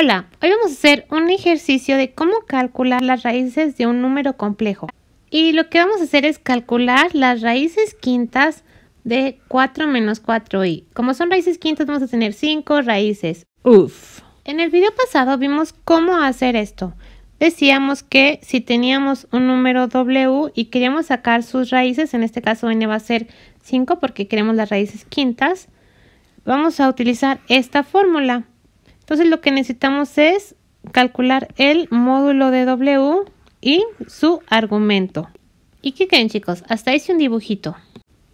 Hola, hoy vamos a hacer un ejercicio de cómo calcular las raíces de un número complejo. Y lo que vamos a hacer es calcular las raíces quintas de 4 menos 4i. Como son raíces quintas, vamos a tener 5 raíces. Uf. En el video pasado vimos cómo hacer esto. Decíamos que si teníamos un número W y queríamos sacar sus raíces, en este caso n va a ser 5 porque queremos las raíces quintas, vamos a utilizar esta fórmula. Entonces lo que necesitamos es calcular el módulo de W y su argumento. ¿Y qué creen chicos? Hasta hice un dibujito.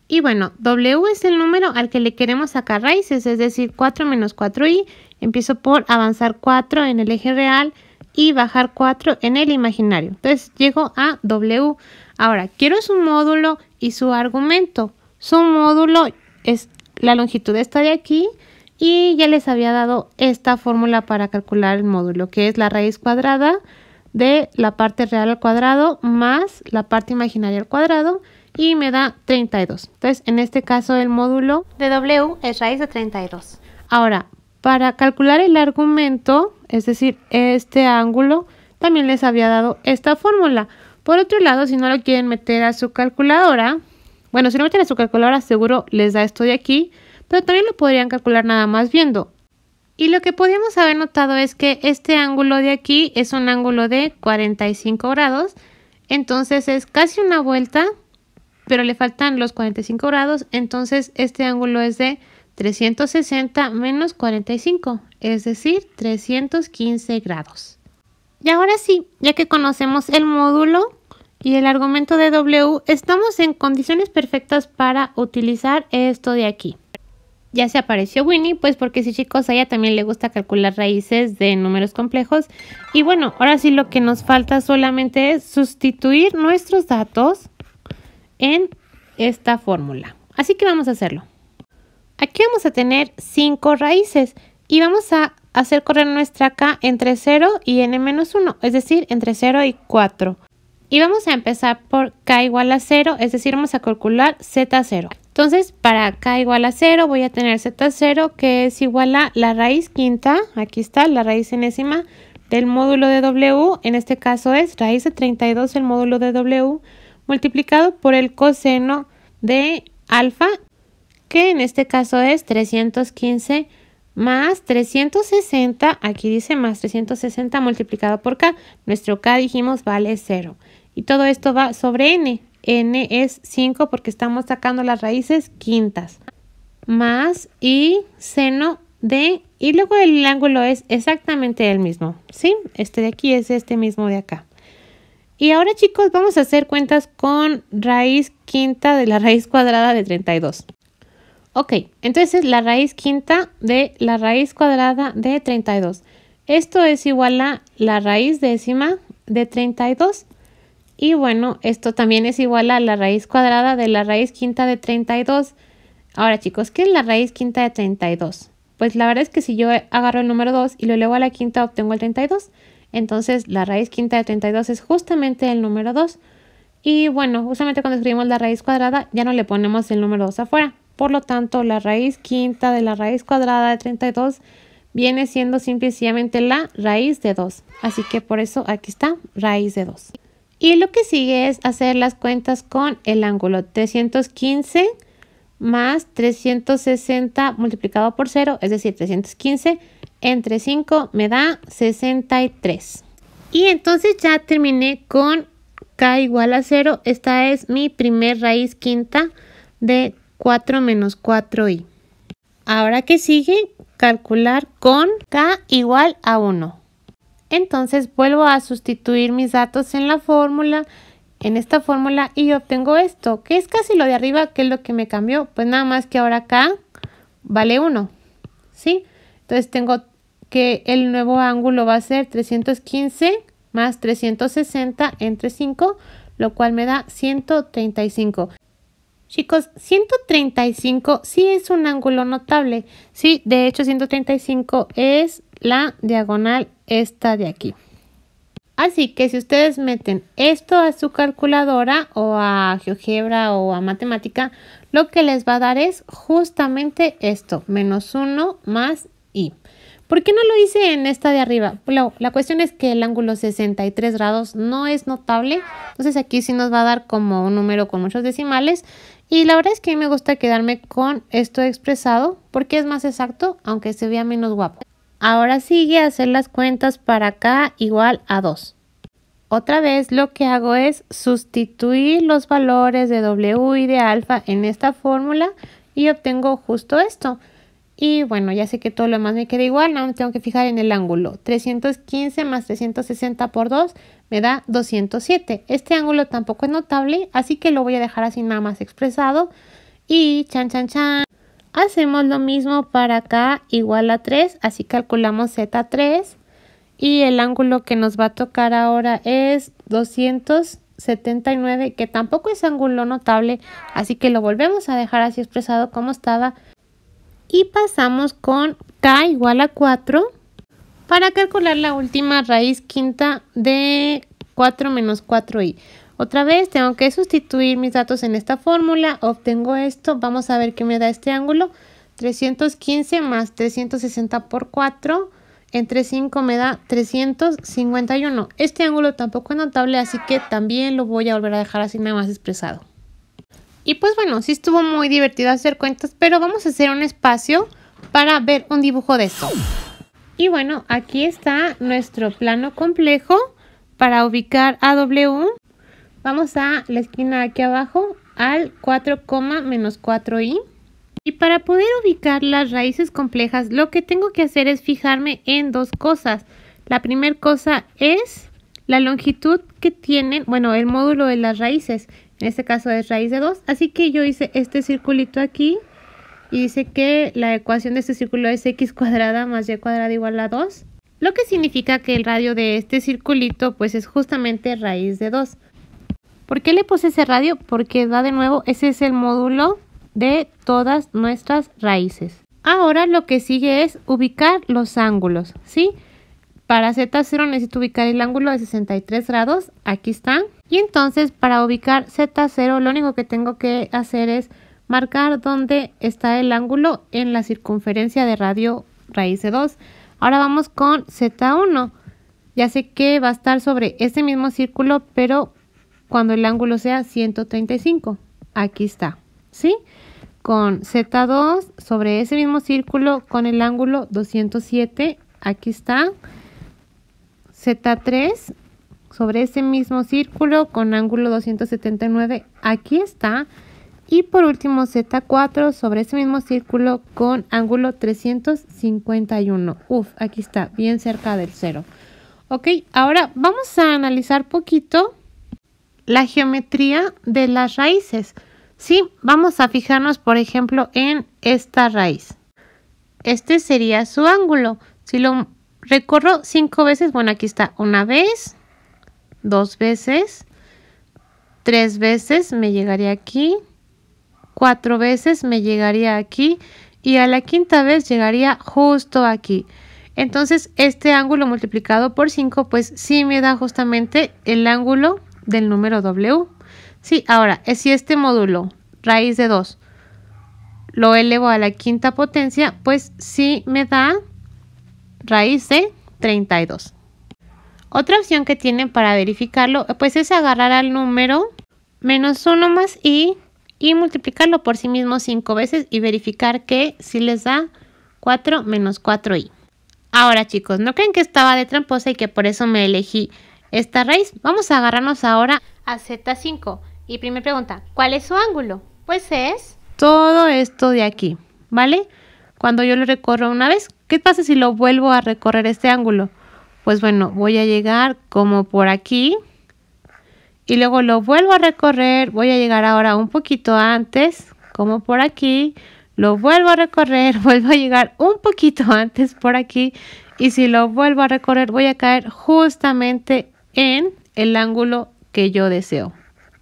Y bueno, W es el número al que le queremos sacar raíces, es decir, 4 menos 4i. Empiezo por avanzar 4 en el eje real y bajar 4 en el imaginario. Entonces llego a W. Ahora, quiero su módulo y su argumento. Su módulo es la longitud esta de aquí y ya les había dado esta fórmula para calcular el módulo, que es la raíz cuadrada de la parte real al cuadrado más la parte imaginaria al cuadrado y me da 32. Entonces, en este caso el módulo de W es raíz de 32. Ahora, para calcular el argumento, es decir, este ángulo, también les había dado esta fórmula. Por otro lado, si no lo quieren meter a su calculadora, bueno, si lo meten a su calculadora seguro les da esto de aquí, pero también lo podrían calcular nada más viendo. Y lo que podríamos haber notado es que este ángulo de aquí es un ángulo de 45 grados, entonces es casi una vuelta, pero le faltan los 45 grados, entonces este ángulo es de 360 menos 45, es decir, 315 grados. Y ahora sí, ya que conocemos el módulo y el argumento de W, estamos en condiciones perfectas para utilizar esto de aquí ya se apareció Winnie, pues porque si chicos, a ella también le gusta calcular raíces de números complejos. Y bueno, ahora sí lo que nos falta solamente es sustituir nuestros datos en esta fórmula. Así que vamos a hacerlo. Aquí vamos a tener 5 raíces y vamos a hacer correr nuestra k entre 0 y n-1, es decir, entre 0 y 4. Y vamos a empezar por k igual a 0, es decir, vamos a calcular z0. Entonces, para k igual a 0 voy a tener z0 que es igual a la raíz quinta, aquí está, la raíz enésima del módulo de w, en este caso es raíz de 32 el módulo de w, multiplicado por el coseno de alfa, que en este caso es 315 más 360, aquí dice más 360 multiplicado por k, nuestro k dijimos vale 0. Y todo esto va sobre n, n es 5 porque estamos sacando las raíces quintas, más y seno de, y luego el ángulo es exactamente el mismo, ¿sí? Este de aquí es este mismo de acá. Y ahora chicos vamos a hacer cuentas con raíz quinta de la raíz cuadrada de 32. Ok, entonces la raíz quinta de la raíz cuadrada de 32. Esto es igual a la raíz décima de 32 y bueno, esto también es igual a la raíz cuadrada de la raíz quinta de 32. Ahora chicos, ¿qué es la raíz quinta de 32? Pues la verdad es que si yo agarro el número 2 y lo elevo a la quinta obtengo el 32. Entonces la raíz quinta de 32 es justamente el número 2. Y bueno, justamente cuando escribimos la raíz cuadrada ya no le ponemos el número 2 afuera. Por lo tanto, la raíz quinta de la raíz cuadrada de 32 viene siendo simplemente la raíz de 2. Así que por eso aquí está raíz de 2. Y lo que sigue es hacer las cuentas con el ángulo 315 más 360 multiplicado por 0, es decir, 315 entre 5 me da 63. Y entonces ya terminé con k igual a 0. Esta es mi primer raíz quinta de 4 menos 4i. Ahora que sigue, calcular con k igual a 1. Entonces vuelvo a sustituir mis datos en la fórmula, en esta fórmula y obtengo esto, que es casi lo de arriba, que es lo que me cambió. Pues nada más que ahora acá vale 1, ¿sí? Entonces tengo que el nuevo ángulo va a ser 315 más 360 entre 5, lo cual me da 135. Chicos, 135 sí es un ángulo notable. Sí, de hecho 135 es la diagonal esta de aquí. Así que si ustedes meten esto a su calculadora o a GeoGebra o a matemática, lo que les va a dar es justamente esto, menos 1 más i. ¿Por qué no lo hice en esta de arriba? La, cuestión es que el ángulo 63 grados no es notable, entonces aquí sí nos va a dar como un número con muchos decimales y la verdad es que a mí me gusta quedarme con esto expresado porque es más exacto, aunque se vea menos guapo. Ahora sigue hacer las cuentas para acá igual a 2. Otra vez lo que hago es sustituir los valores de W y de alfa en esta fórmula y obtengo justo esto. Y bueno, ya sé que todo lo demás me queda igual, no me tengo que fijar en el ángulo. 315 más 360 por 2 me da 207. Este ángulo tampoco es notable, así que lo voy a dejar así nada más expresado. Y chan, chan, chan. Hacemos lo mismo para k igual a 3, así calculamos Z3 y el ángulo que nos va a tocar ahora es 279, que tampoco es ángulo notable, así que lo volvemos a dejar así expresado como estaba. Y pasamos con K igual a 4 para calcular la última raíz quinta de 4 menos 4i. Otra vez tengo que sustituir mis datos en esta fórmula, obtengo esto, vamos a ver qué me da este ángulo. 315 más 360 por 4 entre 5 me da 351. Este ángulo tampoco es notable, así que también lo voy a volver a dejar así nada más expresado. Y pues bueno, sí estuvo muy divertido hacer cuentas, pero vamos a hacer un espacio para ver un dibujo de esto. Y bueno, aquí está nuestro plano complejo para ubicar a W Vamos a la esquina aquí abajo al 4, menos 4i. Y para poder ubicar las raíces complejas, lo que tengo que hacer es fijarme en dos cosas. La primera cosa es la longitud que tienen, bueno, el módulo de las raíces. En este caso es raíz de 2. Así que yo hice este circulito aquí y hice que la ecuación de este círculo es x cuadrada más y cuadrada igual a 2. Lo que significa que el radio de este circulito pues es justamente raíz de 2. ¿Por qué le puse ese radio? Porque da de nuevo, ese es el módulo de todas nuestras raíces. Ahora lo que sigue es ubicar los ángulos, ¿sí? Para Z0 necesito ubicar el ángulo de 63 grados, aquí están. Y entonces para ubicar Z0 lo único que tengo que hacer es marcar dónde está el ángulo en la circunferencia de radio raíz de 2. Ahora vamos con Z1. Ya sé que va a estar sobre este mismo círculo, pero cuando el ángulo sea 135. Aquí está, ¿sí? Con Z2 sobre ese mismo círculo con el ángulo 207. Aquí está. Z3 sobre ese mismo círculo con ángulo 279. Aquí está. Y por último Z4 sobre ese mismo círculo con ángulo 351. Uf, aquí está, bien cerca del cero. Ok, ahora vamos a analizar poquito la geometría de las raíces. Sí, vamos a fijarnos, por ejemplo, en esta raíz. Este sería su ángulo. Si lo recorro cinco veces, bueno, aquí está una vez, dos veces, tres veces me llegaría aquí, cuatro veces me llegaría aquí y a la quinta vez llegaría justo aquí. Entonces, este ángulo multiplicado por 5, pues sí me da justamente el ángulo del número W. Sí, ahora, si este módulo, raíz de 2, lo elevo a la quinta potencia, pues sí me da raíz de 32. Otra opción que tienen para verificarlo, eh, pues es agarrar al número menos 1 más i y multiplicarlo por sí mismo 5 veces y verificar que sí les da 4 menos 4i. Ahora chicos, ¿no creen que estaba de tramposa y que por eso me elegí esta raíz. Vamos a agarrarnos ahora a Z5. Y primera pregunta, ¿cuál es su ángulo? Pues es todo esto de aquí, ¿vale? Cuando yo lo recorro una vez, ¿qué pasa si lo vuelvo a recorrer este ángulo? Pues bueno, voy a llegar como por aquí y luego lo vuelvo a recorrer, voy a llegar ahora un poquito antes, como por aquí, lo vuelvo a recorrer, vuelvo a llegar un poquito antes por aquí y si lo vuelvo a recorrer voy a caer justamente en el ángulo que yo deseo.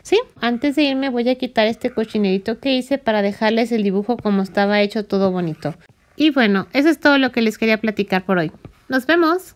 ¿Sí? Antes de irme voy a quitar este cochinerito que hice para dejarles el dibujo como estaba hecho todo bonito. Y bueno, eso es todo lo que les quería platicar por hoy. ¡Nos vemos!